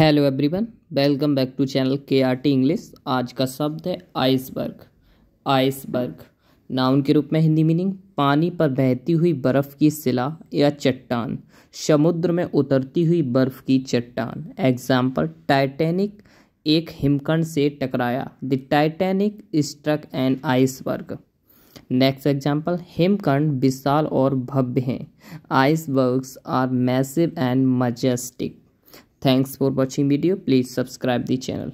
Hello everyone welcome back to channel K R T English आज का शब्द है आइसबर्ग आइसबर्ग नाउन के रूप में हिंदी मीनिंग पानी पर बहती हुई बर्फ़ की सिला या चट्टान समुद्र में उतरती हुई बर्फ़ की चट्टान एग्जाम्पल टाइटैनिक एक हिमखंड से टकराया the Titanic struck an iceberg next example हिमखंड विशाल और भव्य हैं icebergs are massive and majestic Thanks for watching video. Please subscribe the channel.